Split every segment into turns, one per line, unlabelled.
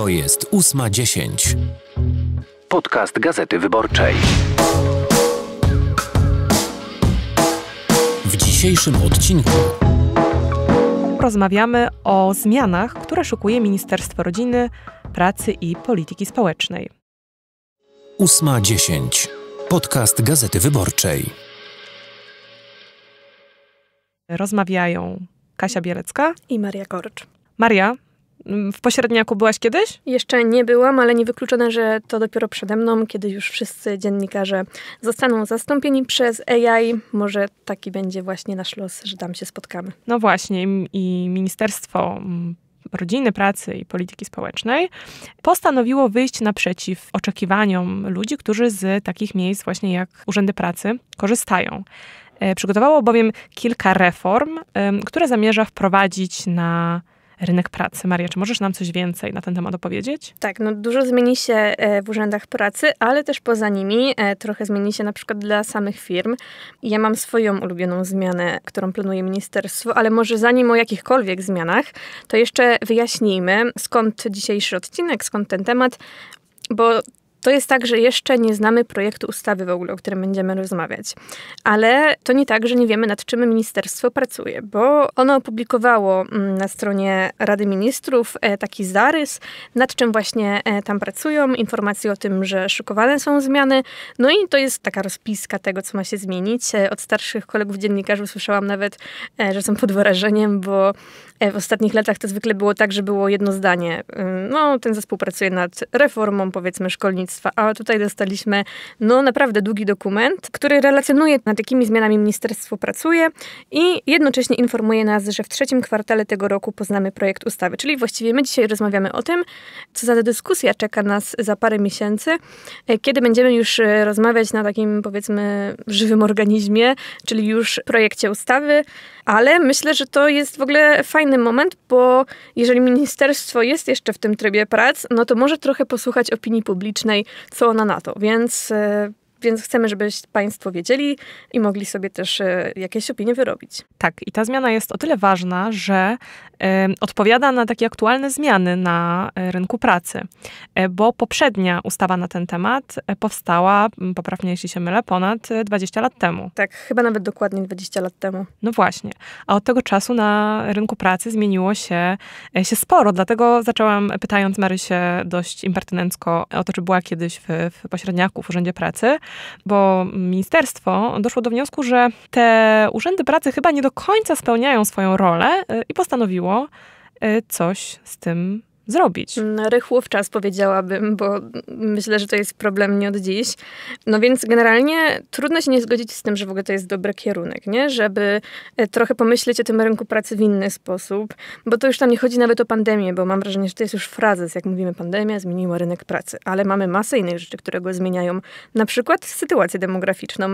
To jest 8.10. Podcast Gazety Wyborczej. W dzisiejszym odcinku rozmawiamy o zmianach, które szukuje Ministerstwo Rodziny, Pracy i Polityki Społecznej. 8.10. Podcast Gazety Wyborczej. Rozmawiają Kasia Bielecka i Maria Korcz. Maria, w pośredniaku byłaś kiedyś? Jeszcze nie byłam, ale niewykluczone, że to dopiero przede mną, kiedy już
wszyscy dziennikarze zostaną zastąpieni przez AI. Może taki będzie właśnie nasz los, że tam się spotkamy.
No właśnie, i Ministerstwo Rodziny, Pracy i Polityki Społecznej postanowiło wyjść naprzeciw oczekiwaniom ludzi, którzy z takich miejsc, właśnie jak urzędy pracy, korzystają. E, przygotowało bowiem kilka reform, które zamierza wprowadzić na rynek pracy. Maria, czy możesz nam coś więcej na ten temat opowiedzieć?
Tak, no dużo zmieni się e, w urzędach pracy, ale też poza nimi e, trochę zmieni się na przykład dla samych firm. Ja mam swoją ulubioną zmianę, którą planuje ministerstwo, ale może zanim o jakichkolwiek zmianach, to jeszcze wyjaśnijmy skąd dzisiejszy odcinek, skąd ten temat bo to jest tak, że jeszcze nie znamy projektu ustawy w ogóle, o którym będziemy rozmawiać. Ale to nie tak, że nie wiemy, nad czym ministerstwo pracuje, bo ono opublikowało mm, na stronie Rady Ministrów e, taki zarys, nad czym właśnie e, tam pracują, informacje o tym, że szykowane są zmiany. No i to jest taka rozpiska tego, co ma się zmienić. E, od starszych kolegów dziennikarzy słyszałam nawet, że są pod wrażeniem, bo w ostatnich latach to zwykle było tak, że było jedno zdanie. No, ten zespół pracuje nad reformą, powiedzmy, szkolnictwa Rolnictwa, a tutaj dostaliśmy no naprawdę długi dokument, który relacjonuje nad jakimi zmianami ministerstwo pracuje i jednocześnie informuje nas, że w trzecim kwartale tego roku poznamy projekt ustawy. Czyli właściwie my dzisiaj rozmawiamy o tym, co za dyskusja czeka nas za parę miesięcy, e, kiedy będziemy już e, rozmawiać na takim powiedzmy żywym organizmie, czyli już projekcie ustawy, ale myślę, że to jest w ogóle fajny moment, bo jeżeli ministerstwo jest jeszcze w tym trybie prac, no to może trochę posłuchać opinii publicznej, co ona na to. Więc e, więc chcemy, żebyście Państwo wiedzieli i mogli sobie też e, jakieś opinie wyrobić.
Tak, i ta zmiana jest o tyle ważna, że y, odpowiada na takie aktualne zmiany na e, rynku pracy, e, bo poprzednia ustawa na ten temat powstała, poprawnie jeśli się mylę, ponad 20 lat temu.
Tak, chyba nawet dokładnie 20 lat temu.
No właśnie, a od tego czasu na rynku pracy zmieniło się, się sporo, dlatego zaczęłam pytając Marysię dość impertynencko o to, czy była kiedyś w, w pośredniaku w Urzędzie Pracy bo ministerstwo doszło do wniosku, że te urzędy pracy chyba nie do końca spełniają swoją rolę y, i postanowiło y, coś z tym
zrobić. Mm, Rychło w czas powiedziałabym,
bo myślę, że to jest problem nie od dziś.
No więc generalnie trudno się nie zgodzić z tym, że w ogóle to jest dobry kierunek, nie? Żeby e, trochę pomyśleć o tym rynku pracy w inny sposób, bo to już tam nie chodzi nawet o pandemię, bo mam wrażenie, że to jest już frazes, jak mówimy pandemia zmieniła rynek pracy, ale mamy masę innych rzeczy, które go zmieniają. Na przykład sytuację demograficzną.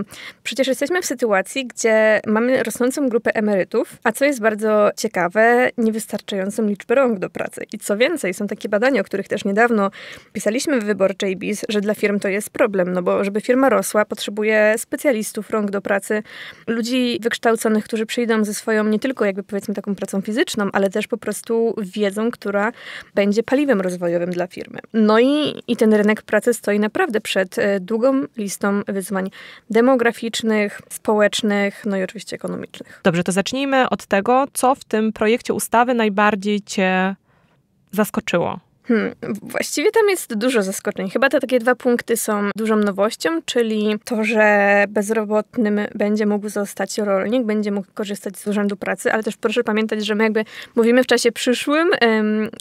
Przecież jesteśmy w sytuacji, gdzie mamy rosnącą grupę emerytów, a co jest bardzo ciekawe, niewystarczającą liczbę rąk do pracy. I co więcej, i są takie badania, o których też niedawno pisaliśmy w Wyborczej BIS, że dla firm to jest problem, no bo żeby firma rosła, potrzebuje specjalistów, rąk do pracy, ludzi wykształconych, którzy przyjdą ze swoją nie tylko jakby powiedzmy taką pracą fizyczną, ale też po prostu wiedzą, która będzie paliwem rozwojowym dla firmy. No i, i ten rynek pracy stoi naprawdę przed e, długą listą wyzwań demograficznych, społecznych, no i oczywiście ekonomicznych.
Dobrze, to zacznijmy od tego, co w tym projekcie ustawy najbardziej Cię zaskoczyło? Hmm,
właściwie tam jest dużo zaskoczeń. Chyba te takie dwa punkty są dużą nowością, czyli to, że bezrobotnym będzie mógł zostać rolnik, będzie mógł korzystać z urzędu pracy, ale też proszę pamiętać, że my jakby mówimy w czasie przyszłym,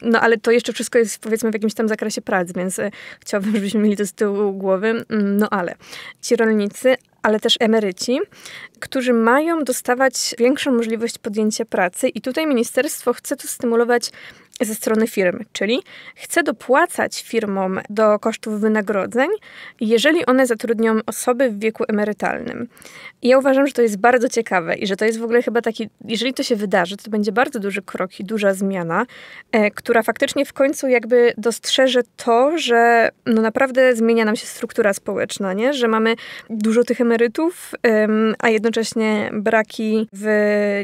no ale to jeszcze wszystko jest powiedzmy w jakimś tam zakresie prac, więc e, chciałabym, żebyśmy mieli to z tyłu głowy. Mm, no ale ci rolnicy, ale też emeryci, którzy mają dostawać większą możliwość podjęcia pracy. I tutaj ministerstwo chce tu stymulować ze strony firmy, czyli chcę dopłacać firmom do kosztów wynagrodzeń, jeżeli one zatrudnią osoby w wieku emerytalnym. I ja uważam, że to jest bardzo ciekawe i że to jest w ogóle chyba taki, jeżeli to się wydarzy, to będzie bardzo duży krok i duża zmiana, e, która faktycznie w końcu jakby dostrzeże to, że no naprawdę zmienia nam się struktura społeczna, nie? że mamy dużo tych emerytów, ym, a jednocześnie braki w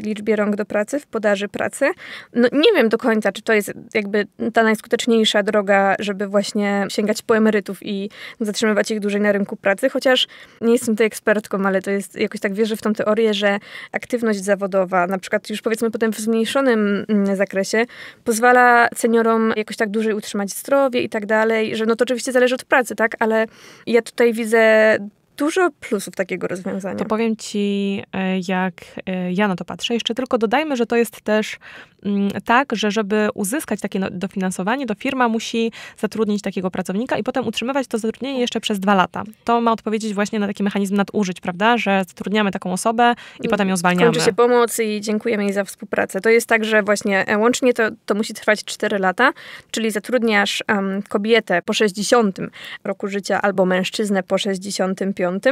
liczbie rąk do pracy, w podaży pracy. No nie wiem do końca, czy to jest jest jakby ta najskuteczniejsza droga, żeby właśnie sięgać po emerytów i zatrzymywać ich dłużej na rynku pracy, chociaż nie jestem tutaj ekspertką, ale to jest, jakoś tak wierzę w tą teorię, że aktywność zawodowa, na przykład już powiedzmy potem w zmniejszonym mm, zakresie, pozwala seniorom jakoś tak dłużej utrzymać zdrowie i tak dalej, że no to oczywiście zależy od pracy, tak, ale ja tutaj widzę
dużo plusów takiego rozwiązania. To powiem ci, e, jak e, ja na to patrzę. Jeszcze tylko dodajmy, że to jest też Mm, tak, że żeby uzyskać takie no, dofinansowanie, to firma musi zatrudnić takiego pracownika i potem utrzymywać to zatrudnienie jeszcze przez dwa lata. To ma odpowiedzieć właśnie na taki mechanizm nadużyć, prawda, że zatrudniamy taką osobę i mm, potem ją zwalniamy. Kończy się pomoc
i dziękujemy jej za współpracę. To jest tak, że właśnie e, łącznie to, to musi trwać 4 lata, czyli zatrudniasz um, kobietę po 60 roku życia albo mężczyznę po 65.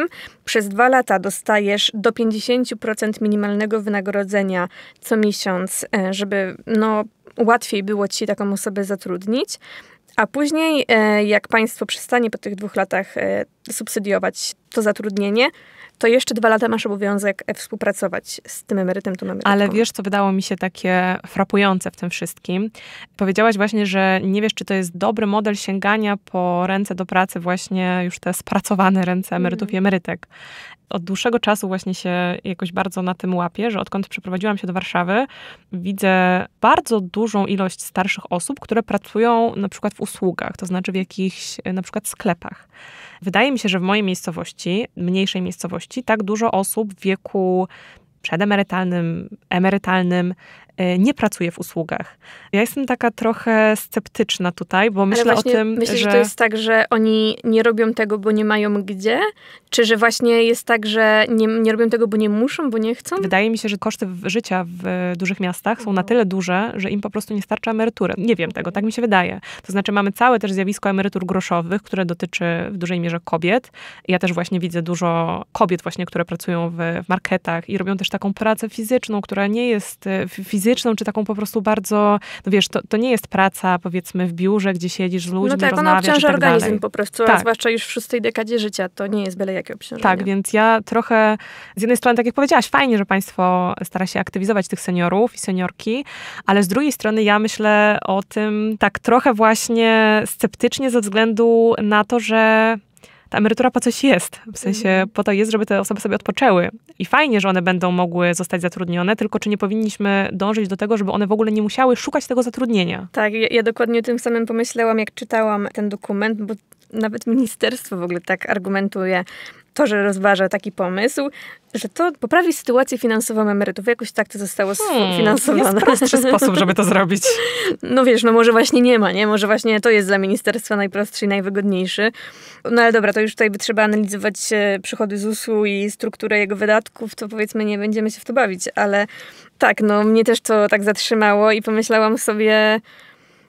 Przez dwa lata dostajesz do 50% minimalnego wynagrodzenia co miesiąc, e, żeby no, łatwiej było ci taką osobę zatrudnić. A później, e, jak państwo przestanie po tych dwóch latach e, subsydiować to zatrudnienie, to jeszcze dwa lata masz obowiązek e, współpracować z tym emerytem, tą
emerytką. Ale wiesz, co wydało mi się takie frapujące w tym wszystkim? Powiedziałaś właśnie, że nie wiesz, czy to jest dobry model sięgania po ręce do pracy właśnie już te spracowane ręce emerytów mm. i emerytek. Od dłuższego czasu właśnie się jakoś bardzo na tym łapię, że odkąd przeprowadziłam się do Warszawy, widzę bardzo dużą ilość starszych osób, które pracują na przykład w usługach, to znaczy w jakichś e, na przykład sklepach. Wydaje mi się, że w mojej miejscowości, mniejszej miejscowości, tak dużo osób w wieku przedemerytalnym, emerytalnym E, nie pracuję w usługach. Ja jestem taka trochę sceptyczna tutaj, bo myślę o tym, myślę, że... że... to jest
tak, że oni nie robią tego, bo nie mają gdzie?
Czy że właśnie jest tak, że nie, nie robią tego, bo nie muszą, bo nie chcą? Wydaje mi się, że koszty życia w dużych miastach są na mhm. tyle duże, że im po prostu nie starcza emerytury. Nie wiem tego, tak mi się wydaje. To znaczy mamy całe też zjawisko emerytur groszowych, które dotyczy w dużej mierze kobiet. Ja też właśnie widzę dużo kobiet właśnie, które pracują w, w marketach i robią też taką pracę fizyczną, która nie jest e, fizyczna, fizyczną, czy taką po prostu bardzo, no wiesz, to, to nie jest praca powiedzmy w biurze, gdzie siedzisz z no ludźmi, No tak, ona obciąża tak organizm po prostu, tak. a zwłaszcza
już w szóstej dekadzie życia, to nie
jest byle jakie obciążenie. Tak, więc ja trochę, z jednej strony, tak jak powiedziałaś, fajnie, że państwo stara się aktywizować tych seniorów i seniorki, ale z drugiej strony ja myślę o tym tak trochę właśnie sceptycznie ze względu na to, że ta emerytura po coś jest. W sensie mhm. po to jest, żeby te osoby sobie odpoczęły. I fajnie, że one będą mogły zostać zatrudnione, tylko czy nie powinniśmy dążyć do tego, żeby one w ogóle nie musiały szukać tego zatrudnienia?
Tak, ja, ja dokładnie tym samym pomyślałam, jak czytałam ten dokument, bo nawet ministerstwo w ogóle tak argumentuje, to, że rozważa taki pomysł, że to poprawi sytuację finansową emerytów. Jakoś tak to zostało hmm, sfinansowane. Jest prostszy sposób, żeby to zrobić. No wiesz, no może właśnie nie ma, nie? Może właśnie to jest dla ministerstwa najprostszy i najwygodniejszy. No ale dobra, to już tutaj by trzeba analizować e, przychody ZUS-u i strukturę jego wydatków, to powiedzmy nie będziemy się w to bawić, ale tak, no mnie też to tak zatrzymało i pomyślałam sobie...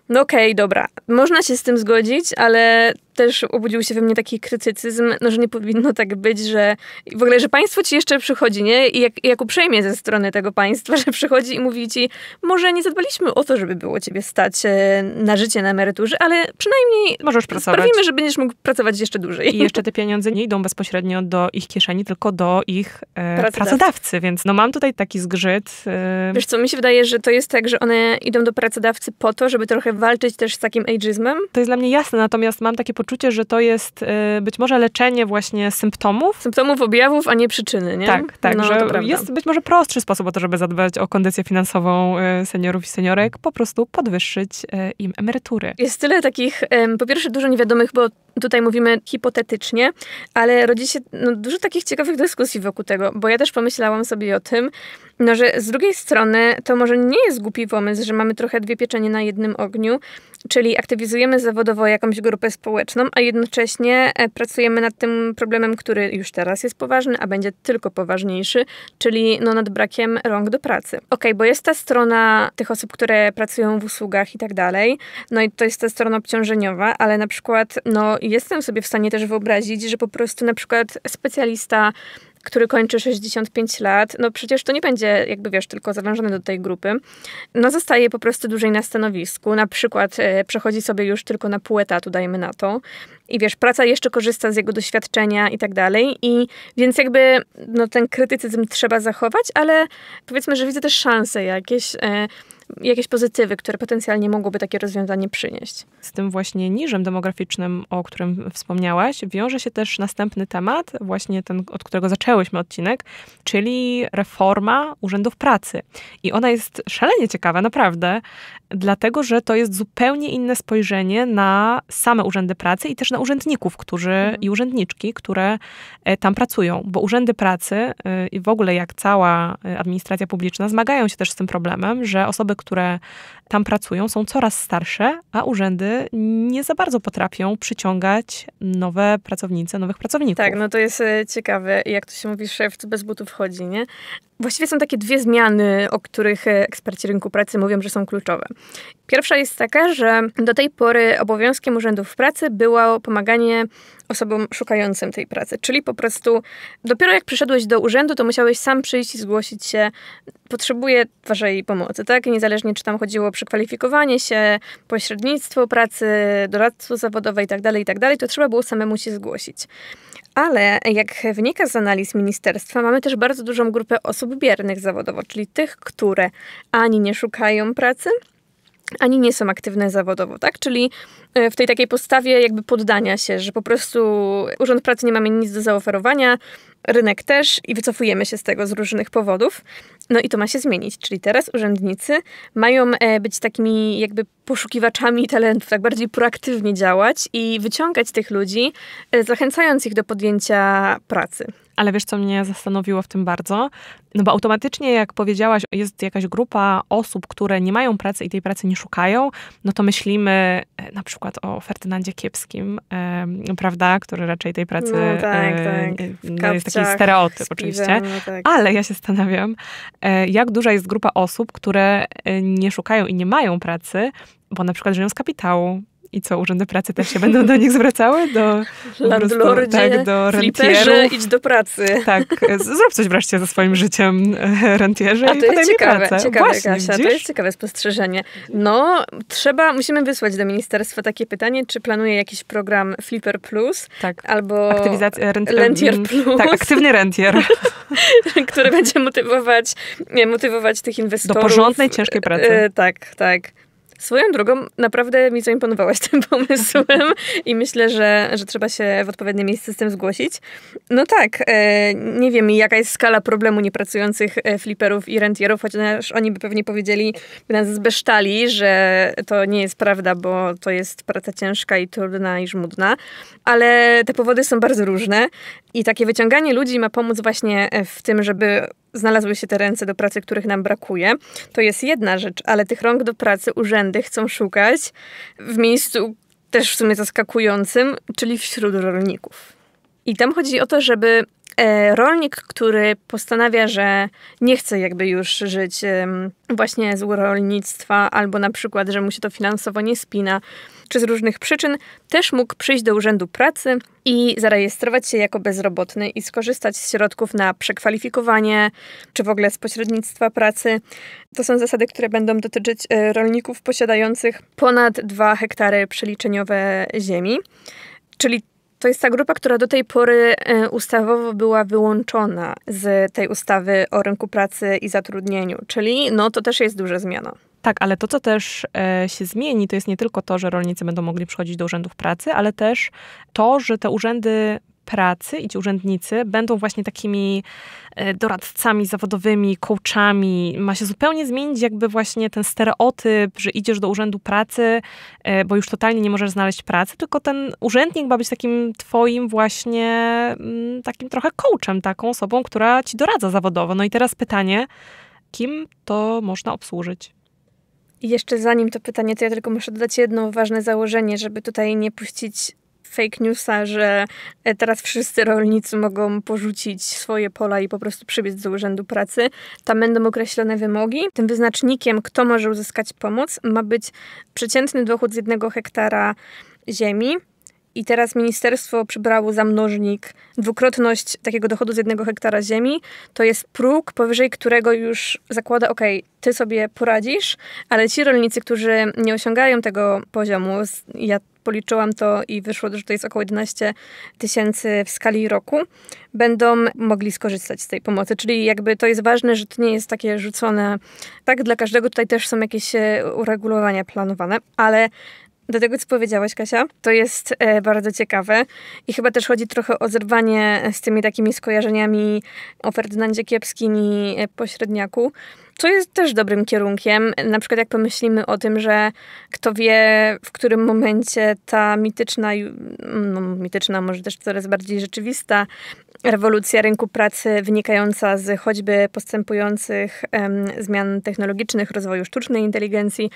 No okej, okay, dobra. Można się z tym zgodzić, ale też obudził się we mnie taki krytycyzm, no, że nie powinno tak być, że w ogóle, że państwo ci jeszcze przychodzi, nie? I jak, jak uprzejmie ze strony tego państwa, że przychodzi i mówi ci, może nie zadbaliśmy o to, żeby było ciebie stać e, na życie na
emeryturze, ale przynajmniej możesz pracować. Sprawimy, że będziesz mógł pracować jeszcze dłużej. I jeszcze te pieniądze nie idą bezpośrednio do ich kieszeni, tylko do ich e, pracodawcy. pracodawcy. więc no mam tutaj taki zgrzyt. E... Wiesz co, mi się wydaje, że to jest tak, że one idą do pracodawcy po to, żeby trochę walczyć też z takim ageizmem. To jest dla mnie jasne, natomiast mam takie poczucie, że to jest y, być może leczenie właśnie symptomów. Symptomów, objawów, a nie przyczyny, nie? Tak, tak, no, że jest być może prostszy sposób o to, żeby zadbać o kondycję finansową y, seniorów i seniorek, po prostu podwyższyć y, im emerytury.
Jest tyle takich, po pierwsze dużo niewiadomych, bo tutaj mówimy hipotetycznie, ale rodzi się no, dużo takich ciekawych dyskusji wokół tego, bo ja też pomyślałam sobie o tym, no, że z drugiej strony to może nie jest głupi pomysł, że mamy trochę dwie pieczenie na jednym ogniu, Czyli aktywizujemy zawodowo jakąś grupę społeczną, a jednocześnie e, pracujemy nad tym problemem, który już teraz jest poważny, a będzie tylko poważniejszy, czyli no nad brakiem rąk do pracy. Ok, bo jest ta strona tych osób, które pracują w usługach i tak dalej, no i to jest ta strona obciążeniowa, ale na przykład no jestem sobie w stanie też wyobrazić, że po prostu na przykład specjalista który kończy 65 lat, no przecież to nie będzie, jakby wiesz, tylko zawężony do tej grupy, no zostaje po prostu dłużej na stanowisku, na przykład e, przechodzi sobie już tylko na pół etatu, dajmy na to, i wiesz, praca jeszcze korzysta z jego doświadczenia i tak dalej, i więc jakby, no ten krytycyzm trzeba zachować, ale powiedzmy, że widzę też szanse jakieś, e, jakieś pozytywy, które potencjalnie mogłoby takie rozwiązanie przynieść.
Z tym właśnie niżem demograficznym, o którym wspomniałaś, wiąże się też następny temat, właśnie ten, od którego zaczęłyśmy odcinek, czyli reforma urzędów pracy. I ona jest szalenie ciekawa, naprawdę, dlatego że to jest zupełnie inne spojrzenie na same urzędy pracy i też na urzędników, którzy mhm. i urzędniczki, które e, tam pracują, bo urzędy pracy e, i w ogóle jak cała e, administracja publiczna zmagają się też z tym problemem, że osoby, które tam pracują, są coraz starsze, a urzędy nie za bardzo potrafią przyciągać nowe pracownice, nowych pracowników. Tak, no
to jest e, ciekawe, jak to się mówi, szef bez butów chodzi, nie? Właściwie są takie dwie zmiany, o których e, eksperci rynku pracy mówią, że są kluczowe. Pierwsza jest taka, że do tej pory obowiązkiem urzędów pracy było pomaganie osobom szukającym tej pracy, czyli po prostu dopiero jak przyszedłeś do urzędu, to musiałeś sam przyjść i zgłosić się, potrzebuję waszej pomocy, tak? Niezależnie czy tam chodziło przekwalifikowanie się, pośrednictwo pracy, doradztwo zawodowe itd., tak itd., tak to trzeba było samemu się zgłosić. Ale jak wynika z analiz ministerstwa, mamy też bardzo dużą grupę osób biernych zawodowo, czyli tych, które ani nie szukają pracy, ani nie są aktywne zawodowo, tak? Czyli e, w tej takiej postawie jakby poddania się, że po prostu Urząd Pracy nie mamy nic do zaoferowania, rynek też i wycofujemy się z tego z różnych powodów. No i to ma się zmienić, czyli teraz urzędnicy mają e, być takimi jakby poszukiwaczami talentów, tak bardziej proaktywnie działać i wyciągać tych ludzi, e, zachęcając ich do podjęcia
pracy. Ale wiesz, co mnie zastanowiło w tym bardzo? No bo automatycznie, jak powiedziałaś, jest jakaś grupa osób, które nie mają pracy i tej pracy nie szukają, no to myślimy e, na przykład o Ferdynandzie Kiepskim, e, prawda, który raczej tej pracy no, tak, e, tak. e no jest taki stereotyp piwem, oczywiście. No, tak. Ale ja się zastanawiam, e, jak duża jest grupa osób, które nie szukają i nie mają pracy, bo na przykład żyją z kapitału. I co, urzędy pracy też się będą do nich zwracały? Do landlordzie, tak, do flipperze, idź do pracy. Tak, zrób coś wreszcie ze swoim życiem e, rentierze A to i jest ciekawe, pracę. ciekawe Właśnie, Kasia, widzisz? to jest
ciekawe spostrzeżenie. No, trzeba, musimy wysłać do ministerstwa takie pytanie, czy planuje jakiś program Flipper Plus tak. albo rent, Rentier mm, Plus. Tak, aktywny rentier. który będzie motywować, nie, motywować tych inwestorów. Do porządnej,
ciężkiej e, pracy. E,
tak, tak. Swoją drogą naprawdę mi zaimponowałaś tym pomysłem i myślę, że, że trzeba się w odpowiednie miejsce z tym zgłosić. No tak, e, nie wiem jaka jest skala problemu niepracujących e, fliperów i rentierów, chociaż oni by pewnie powiedzieli, by nas zbesztali, że to nie jest prawda, bo to jest praca ciężka i trudna i żmudna, ale te powody są bardzo różne i takie wyciąganie ludzi ma pomóc właśnie e, w tym, żeby znalazły się te ręce do pracy, których nam brakuje. To jest jedna rzecz, ale tych rąk do pracy urzędy chcą szukać w miejscu też w sumie zaskakującym, czyli wśród rolników. I tam chodzi o to, żeby e, rolnik, który postanawia, że nie chce jakby już żyć właśnie z rolnictwa, albo na przykład, że mu się to finansowo nie spina, czy z różnych przyczyn też mógł przyjść do Urzędu Pracy i zarejestrować się jako bezrobotny i skorzystać z środków na przekwalifikowanie, czy w ogóle z pośrednictwa pracy. To są zasady, które będą dotyczyć e, rolników posiadających ponad 2 hektary przeliczeniowe ziemi. Czyli to jest ta grupa, która do tej pory e, ustawowo była wyłączona z tej ustawy o rynku pracy i zatrudnieniu, czyli no to też jest duża zmiana.
Tak, ale to, co też e, się zmieni, to jest nie tylko to, że rolnicy będą mogli przychodzić do urzędów pracy, ale też to, że te urzędy pracy i ci urzędnicy będą właśnie takimi e, doradcami zawodowymi, coachami. Ma się zupełnie zmienić jakby właśnie ten stereotyp, że idziesz do urzędu pracy, e, bo już totalnie nie możesz znaleźć pracy, tylko ten urzędnik ma być takim twoim właśnie mm, takim trochę coachem, taką osobą, która ci doradza zawodowo. No i teraz pytanie, kim to można obsłużyć?
jeszcze zanim to pytanie, to ja tylko muszę dodać jedno ważne założenie, żeby tutaj nie puścić fake newsa, że e, teraz wszyscy rolnicy mogą porzucić swoje pola i po prostu przybiec do urzędu pracy. Tam będą określone wymogi. Tym wyznacznikiem, kto może uzyskać pomoc, ma być przeciętny dochód z jednego hektara ziemi, i teraz ministerstwo przybrało za mnożnik dwukrotność takiego dochodu z jednego hektara ziemi. To jest próg, powyżej którego już zakłada, ok, ty sobie poradzisz, ale ci rolnicy, którzy nie osiągają tego poziomu, ja policzyłam to i wyszło, że to jest około 11 tysięcy w skali roku, będą mogli skorzystać z tej pomocy. Czyli jakby to jest ważne, że to nie jest takie rzucone. Tak, dla każdego tutaj też są jakieś e, uregulowania planowane, ale do tego, co powiedziałaś, Kasia, to jest e, bardzo ciekawe i chyba też chodzi trochę o zerwanie z tymi takimi skojarzeniami o Ferdynandzie Kiepskim i e, pośredniaku, co jest też dobrym kierunkiem. Na przykład jak pomyślimy o tym, że kto wie, w którym momencie ta mityczna, no, mityczna, może też coraz bardziej rzeczywista rewolucja rynku pracy wynikająca z choćby postępujących em, zmian technologicznych, rozwoju sztucznej inteligencji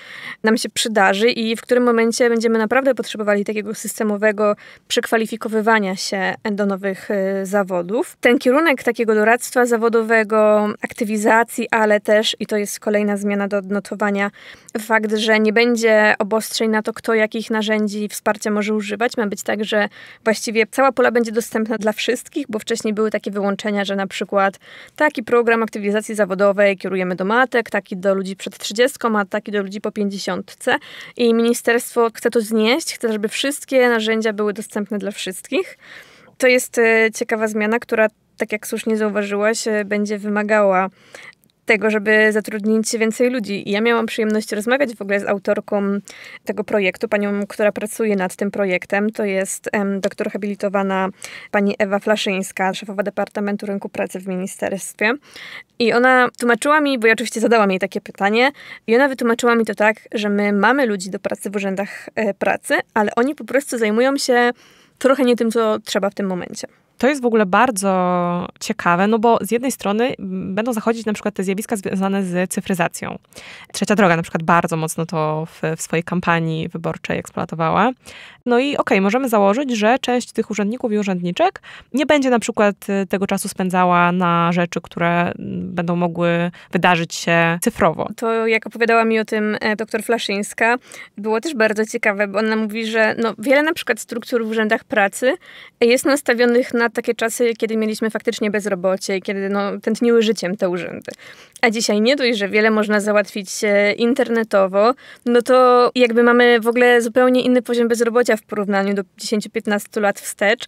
nam się przydarzy i w którym momencie będziemy naprawdę potrzebowali takiego systemowego przekwalifikowywania się do nowych y, zawodów. Ten kierunek takiego doradztwa zawodowego, aktywizacji, ale też i to jest kolejna zmiana do odnotowania, fakt, że nie będzie obostrzeń na to, kto jakich narzędzi wsparcia może używać. Ma być tak, że właściwie cała pola będzie dostępna dla wszystkich, bo wcześniej były takie wyłączenia, że na przykład taki program aktywizacji zawodowej kierujemy do matek, taki do ludzi przed 30, a taki do ludzi po 50. I ministerstwo chce to znieść, chce, żeby wszystkie narzędzia były dostępne dla wszystkich. To jest e, ciekawa zmiana, która tak jak słusznie zauważyłaś, e, będzie wymagała tego, żeby zatrudnić więcej ludzi. I ja miałam przyjemność rozmawiać w ogóle z autorką tego projektu, panią, która pracuje nad tym projektem. To jest um, doktor habilitowana pani Ewa Flaszyńska, szefowa Departamentu Rynku Pracy w ministerstwie. I ona tłumaczyła mi, bo ja oczywiście zadałam jej takie pytanie, i ona wytłumaczyła mi to tak, że my mamy ludzi do pracy w urzędach e, pracy, ale oni po prostu zajmują się trochę nie tym, co trzeba w tym momencie.
To jest w ogóle bardzo ciekawe, no bo z jednej strony będą zachodzić na przykład te zjawiska związane z cyfryzacją. Trzecia droga na przykład bardzo mocno to w, w swojej kampanii wyborczej eksploatowała. No i okej, okay, możemy założyć, że część tych urzędników i urzędniczek nie będzie na przykład y, tego czasu spędzała na rzeczy, które mm, będą mogły wydarzyć się cyfrowo.
To jak opowiadała mi o tym e, doktor Flaszyńska, było też bardzo ciekawe, bo ona mówi, że no, wiele na przykład struktur w urzędach pracy jest nastawionych na na takie czasy, kiedy mieliśmy faktycznie bezrobocie, kiedy no, tętniły życiem te urzędy. A dzisiaj nie dość, że wiele można załatwić e, internetowo, no to jakby mamy w ogóle zupełnie inny poziom bezrobocia w porównaniu do 10-15 lat wstecz.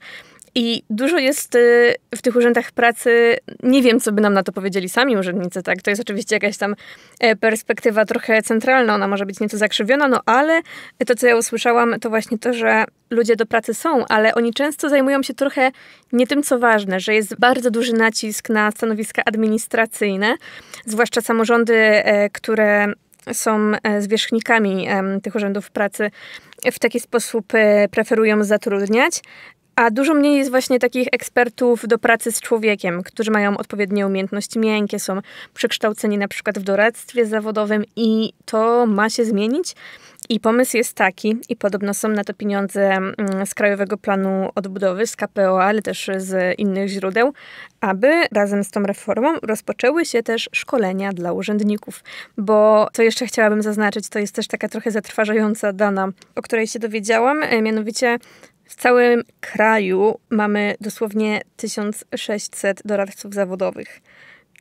I dużo jest y, w tych urzędach pracy, nie wiem, co by nam na to powiedzieli sami urzędnicy, tak? To jest oczywiście jakaś tam e, perspektywa trochę centralna, ona może być nieco zakrzywiona, no ale to, co ja usłyszałam, to właśnie to, że ludzie do pracy są, ale oni często zajmują się trochę nie tym, co ważne, że jest bardzo duży nacisk na stanowiska administracyjne, zwłaszcza samorządy, e, które są e, zwierzchnikami tych urzędów pracy, w taki sposób preferują zatrudniać. A dużo mniej jest właśnie takich ekspertów do pracy z człowiekiem, którzy mają odpowiednie umiejętności miękkie, są przekształceni na przykład w doradztwie zawodowym i to ma się zmienić. I pomysł jest taki, i podobno są na to pieniądze mm, z Krajowego Planu Odbudowy, z KPO, ale też z innych źródeł, aby razem z tą reformą rozpoczęły się też szkolenia dla urzędników. Bo co jeszcze chciałabym zaznaczyć, to jest też taka trochę zatrważająca dana, o której się dowiedziałam, e, mianowicie w całym kraju mamy dosłownie 1600 doradców zawodowych.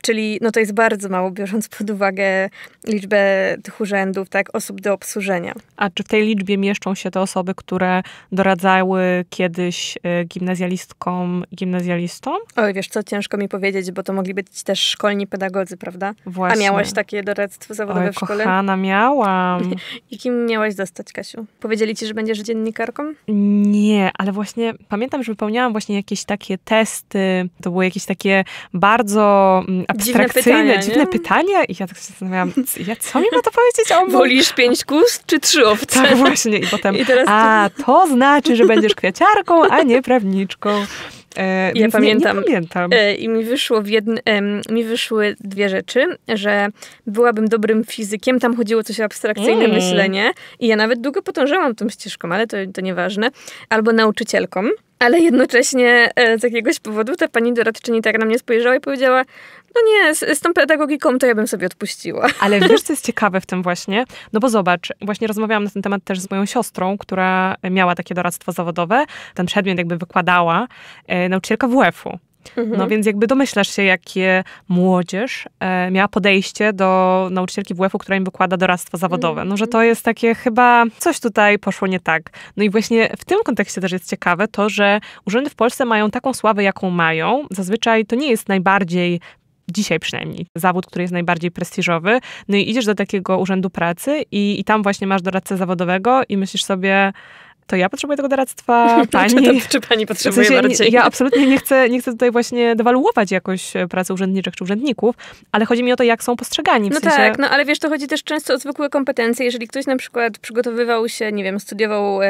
Czyli no to jest bardzo mało, biorąc pod uwagę liczbę tych urzędów, tak, osób do obsłużenia.
A czy w tej liczbie mieszczą się te osoby, które doradzały kiedyś y, gimnazjalistkom, gimnazjalistom?
Oj, wiesz co, ciężko mi powiedzieć, bo to mogli być też szkolni pedagodzy, prawda? Właśnie. A miałaś takie doradztwo zawodowe Oj, w szkole? kochana,
miałam.
I kim miałaś zostać, Kasiu? Powiedzieli ci, że będziesz dziennikarką?
Nie, ale właśnie pamiętam, że wypełniałam właśnie jakieś takie testy, to były jakieś takie bardzo mm, abstrakcyjne, dziwne pytania, dziwne pytania i ja tak się zastanawiałam, ja co mi ma to powiedzieć o mnie? Wolisz pięć kus czy trzy owce? Tak, właśnie. I potem, I a to znaczy, że będziesz kwiaciarką, a nie prawniczką. E, ja pamiętam. Nie, nie pamiętam.
E, I mi, wyszło w e, mi wyszły dwie rzeczy, że byłabym dobrym fizykiem, tam chodziło coś o abstrakcyjne mm. myślenie i ja nawet długo podążałam tą ścieżką, ale to, to nieważne, albo nauczycielką ale jednocześnie e, z jakiegoś powodu ta pani doradczyni tak na mnie spojrzała i powiedziała, no nie, z, z tą pedagogiką to ja bym sobie odpuściła.
Ale wiesz, co jest ciekawe w tym właśnie? No bo zobacz, właśnie rozmawiałam na ten temat też z moją siostrą, która miała takie doradztwo zawodowe, ten przedmiot jakby wykładała e, nauczycielka WF-u. Mhm. No więc jakby domyślasz się, jakie młodzież e, miała podejście do nauczycielki WF-u, która im wykłada doradztwo zawodowe. Mhm. No, że to jest takie chyba coś tutaj poszło nie tak. No i właśnie w tym kontekście też jest ciekawe to, że urzędy w Polsce mają taką sławę, jaką mają. Zazwyczaj to nie jest najbardziej dzisiaj przynajmniej, zawód, który jest najbardziej prestiżowy. No i idziesz do takiego urzędu pracy i, i tam właśnie masz doradcę zawodowego i myślisz sobie, to ja potrzebuję tego doradztwa, pani. czy, to, czy, pani potrzebuje w sensie, bardziej? ja absolutnie nie chcę, nie chcę tutaj właśnie dewaluować jakoś e, pracy urzędniczych czy urzędników, ale chodzi mi o to, jak są postrzegani. W no sensie... tak,
no ale wiesz, to chodzi też często o zwykłe kompetencje. Jeżeli ktoś na przykład przygotowywał się, nie wiem, studiował um,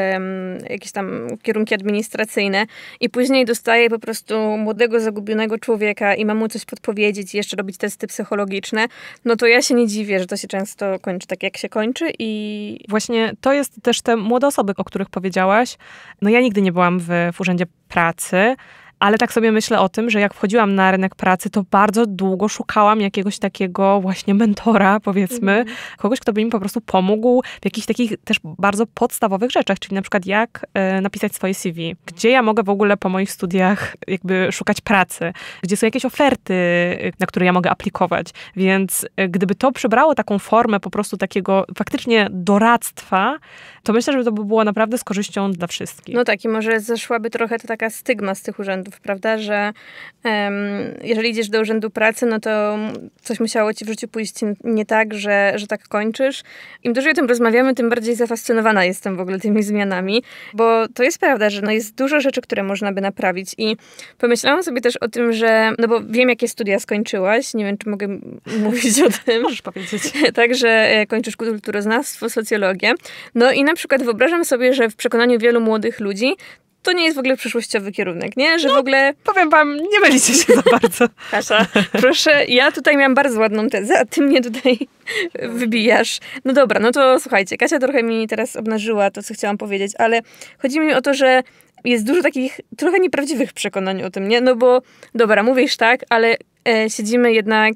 jakieś tam kierunki administracyjne i później dostaje po prostu młodego, zagubionego człowieka i ma mu coś podpowiedzieć i jeszcze robić testy psychologiczne, no to ja się nie
dziwię, że to się często kończy tak, jak się kończy i... Właśnie to jest też te młode osoby, o których powiedziałam powiedziałaś. No ja nigdy nie byłam w, w urzędzie pracy, ale tak sobie myślę o tym, że jak wchodziłam na rynek pracy, to bardzo długo szukałam jakiegoś takiego właśnie mentora, powiedzmy, mm. kogoś, kto by mi po prostu pomógł w jakichś takich też bardzo podstawowych rzeczach, czyli na przykład jak e, napisać swoje CV, gdzie ja mogę w ogóle po moich studiach jakby szukać pracy, gdzie są jakieś oferty, na które ja mogę aplikować. Więc e, gdyby to przybrało taką formę po prostu takiego faktycznie doradztwa, to myślę, że to by było naprawdę z korzyścią dla wszystkich.
No tak, i może zeszłaby trochę to taka stygma z tych urzędów prawda, że um, jeżeli idziesz do urzędu pracy, no to coś musiało ci w życiu pójść nie tak, że, że tak kończysz. Im dłużej o tym rozmawiamy, tym bardziej zafascynowana jestem w ogóle tymi zmianami, bo to jest prawda, że no jest dużo rzeczy, które można by naprawić i pomyślałam sobie też o tym, że, no bo wiem, jakie studia skończyłaś, nie wiem, czy mogę mówić o tym. Możesz powiedzieć. Także e, kończysz kulturoznawstwo, socjologię. No i na przykład wyobrażam sobie, że w przekonaniu wielu młodych ludzi to nie jest w ogóle przyszłościowy kierunek, nie? Że no, w ogóle... powiem wam, nie mylicie się za bardzo. Kasia, proszę, ja tutaj miałam bardzo ładną tezę, a ty mnie tutaj wybijasz. No dobra, no to słuchajcie, Kasia trochę mi teraz obnażyła to, co chciałam powiedzieć, ale chodzi mi o to, że jest dużo takich trochę nieprawdziwych przekonań o tym, nie? No bo, dobra, mówisz tak, ale e, siedzimy jednak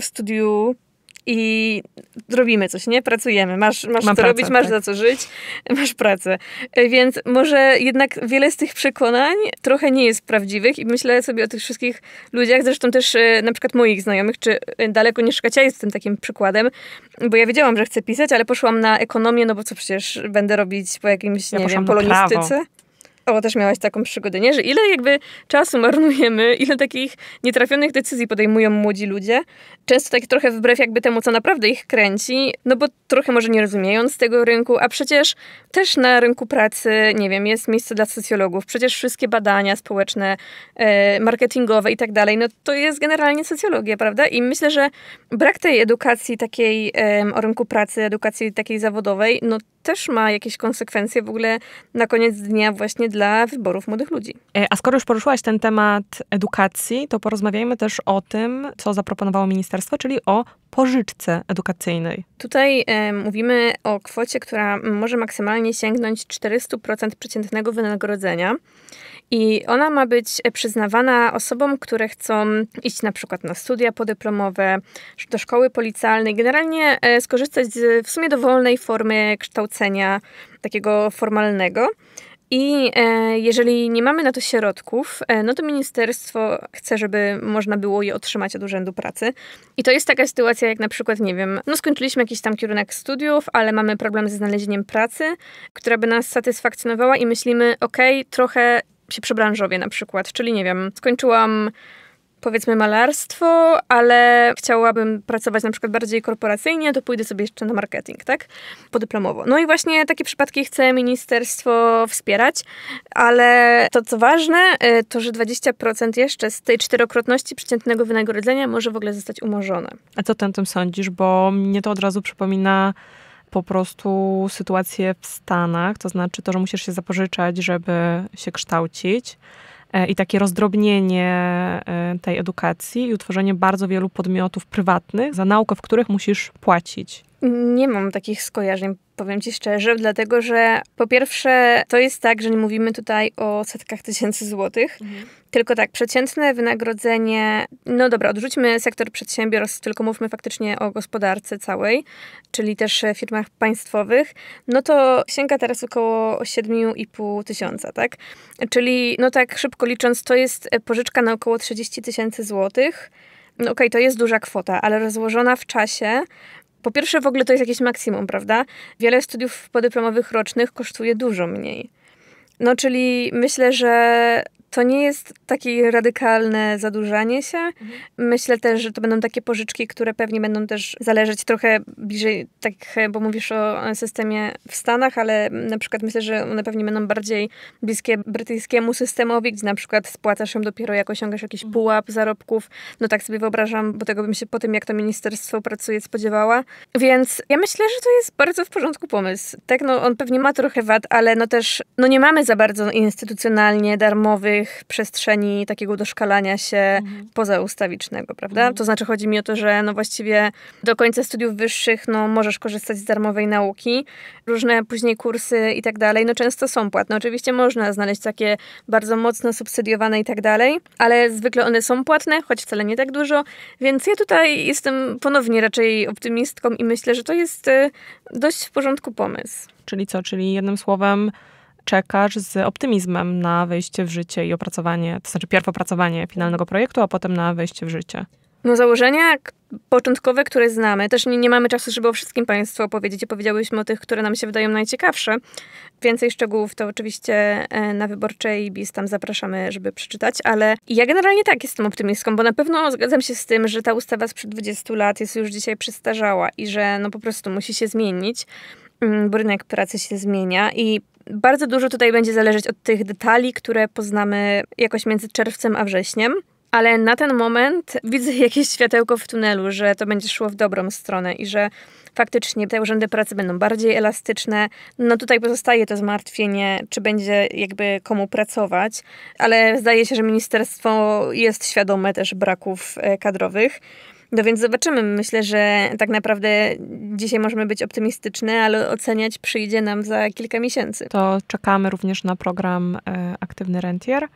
w studiu i robimy coś, nie? Pracujemy. Masz, masz co pracę, robić, masz tak. za co żyć, masz pracę. E, więc może jednak wiele z tych przekonań trochę nie jest prawdziwych i myślę sobie o tych wszystkich ludziach, zresztą też e, na przykład moich znajomych, czy e, daleko nie szukać, ja jestem takim przykładem, bo ja wiedziałam, że chcę pisać, ale poszłam na ekonomię, no bo co przecież będę robić po jakimś, nie ja wiem, polonistyce. Prawo. O, też miałaś taką przygodę, nie? Że ile jakby czasu marnujemy, ile takich nietrafionych decyzji podejmują młodzi ludzie. Często tak trochę wbrew jakby temu, co naprawdę ich kręci, no bo trochę może nie rozumiejąc tego rynku, a przecież też na rynku pracy, nie wiem, jest miejsce dla socjologów. Przecież wszystkie badania społeczne, e, marketingowe i tak dalej, no to jest generalnie socjologia, prawda? I myślę, że brak tej edukacji takiej o rynku pracy, edukacji takiej zawodowej, no też ma jakieś konsekwencje w ogóle na koniec dnia właśnie dla wyborów młodych ludzi.
E, a skoro już poruszyłaś ten temat edukacji, to porozmawiajmy też o tym, co zaproponowało ministerstwo, czyli o pożyczce edukacyjnej.
Tutaj e, mówimy o kwocie, która może maksymalnie sięgnąć 400% przeciętnego wynagrodzenia. I ona ma być przyznawana osobom, które chcą iść na przykład na studia podyplomowe, do szkoły policjalnej, generalnie e, skorzystać z w sumie dowolnej formy kształcenia takiego formalnego. I e, jeżeli nie mamy na to środków, e, no to ministerstwo chce, żeby można było je otrzymać od Urzędu Pracy. I to jest taka sytuacja, jak na przykład, nie wiem, no skończyliśmy jakiś tam kierunek studiów, ale mamy problem ze znalezieniem pracy, która by nas satysfakcjonowała i myślimy, okej, okay, trochę się przebranżowię na przykład, czyli nie wiem, skończyłam powiedzmy malarstwo, ale chciałabym pracować na przykład bardziej korporacyjnie, to pójdę sobie jeszcze na marketing, tak? Podyplomowo. No i właśnie takie przypadki chce ministerstwo wspierać, ale to co ważne, y, to że 20% jeszcze z tej czterokrotności przeciętnego wynagrodzenia może w ogóle zostać umorzone.
A co ty o tym sądzisz? Bo mnie to od razu przypomina po prostu sytuację w Stanach, to znaczy to, że musisz się zapożyczać, żeby się kształcić E, i takie rozdrobnienie e, tej edukacji i utworzenie bardzo wielu podmiotów prywatnych za naukę, w których musisz płacić.
Nie mam takich skojarzeń, powiem Ci szczerze, dlatego że po pierwsze to jest tak, że nie mówimy tutaj o setkach tysięcy złotych, mhm. tylko tak, przeciętne wynagrodzenie, no dobra, odrzućmy sektor przedsiębiorstw, tylko mówmy faktycznie o gospodarce całej, czyli też e, firmach państwowych, no to sięga teraz około 7,5 tysiąca, tak? Czyli no tak szybko licząc, to jest e, pożyczka na około 30 tysięcy złotych, no okej, okay, to jest duża kwota, ale rozłożona w czasie, po pierwsze, w ogóle to jest jakieś maksimum, prawda? Wiele studiów podyplomowych rocznych kosztuje dużo mniej. No, czyli myślę, że to nie jest takie radykalne zadłużanie się. Mhm. Myślę też, że to będą takie pożyczki, które pewnie będą też zależeć trochę bliżej, tak, bo mówisz o systemie w Stanach, ale na przykład myślę, że one pewnie będą bardziej bliskie brytyjskiemu systemowi, gdzie na przykład spłacasz ją dopiero jak osiągasz jakiś mhm. pułap zarobków. No tak sobie wyobrażam, bo tego bym się po tym, jak to ministerstwo pracuje, spodziewała. Więc ja myślę, że to jest bardzo w porządku pomysł. Tak, no on pewnie ma trochę wad, ale no też, no nie mamy za bardzo instytucjonalnie darmowych przestrzeni takiego doszkalania się mhm. pozaustawicznego, prawda? Mhm. To znaczy chodzi mi o to, że no właściwie do końca studiów wyższych no możesz korzystać z darmowej nauki, różne później kursy i tak dalej, no często są płatne. Oczywiście można znaleźć takie bardzo mocno subsydiowane i tak dalej, ale zwykle one są płatne, choć wcale nie tak dużo, więc ja tutaj jestem ponownie raczej optymistką
i myślę, że to jest y, dość w porządku pomysł. Czyli co? Czyli jednym słowem czekasz z optymizmem na wejście w życie i opracowanie, to znaczy pierwsze opracowanie finalnego projektu, a potem na wejście w życie?
No założenia początkowe, które znamy, też nie, nie mamy czasu, żeby o wszystkim Państwu opowiedzieć i o tych, które nam się wydają najciekawsze. Więcej szczegółów to oczywiście e, na Wyborczej BIS tam zapraszamy, żeby przeczytać, ale ja generalnie tak jestem optymistką, bo na pewno zgadzam się z tym, że ta ustawa sprzed 20 lat jest już dzisiaj przestarzała i że no po prostu musi się zmienić mm, bo rynek pracy się zmienia i bardzo dużo tutaj będzie zależeć od tych detali, które poznamy jakoś między czerwcem a wrześniem. Ale na ten moment widzę jakieś światełko w tunelu, że to będzie szło w dobrą stronę i że faktycznie te urzędy pracy będą bardziej elastyczne. No tutaj pozostaje to zmartwienie, czy będzie jakby komu pracować, ale zdaje się, że ministerstwo jest świadome też braków e, kadrowych. No więc zobaczymy. Myślę, że tak naprawdę dzisiaj możemy być optymistyczne, ale oceniać przyjdzie nam za kilka miesięcy. To
czekamy również na program e, Aktywny Rentier.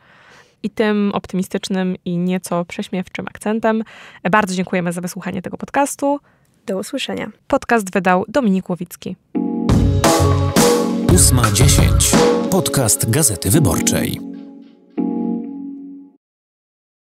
I tym optymistycznym i nieco prześmiewczym akcentem e, bardzo dziękujemy za wysłuchanie tego podcastu. Do usłyszenia. Podcast wydał Dominik Łowicki. 8.10. Podcast Gazety Wyborczej.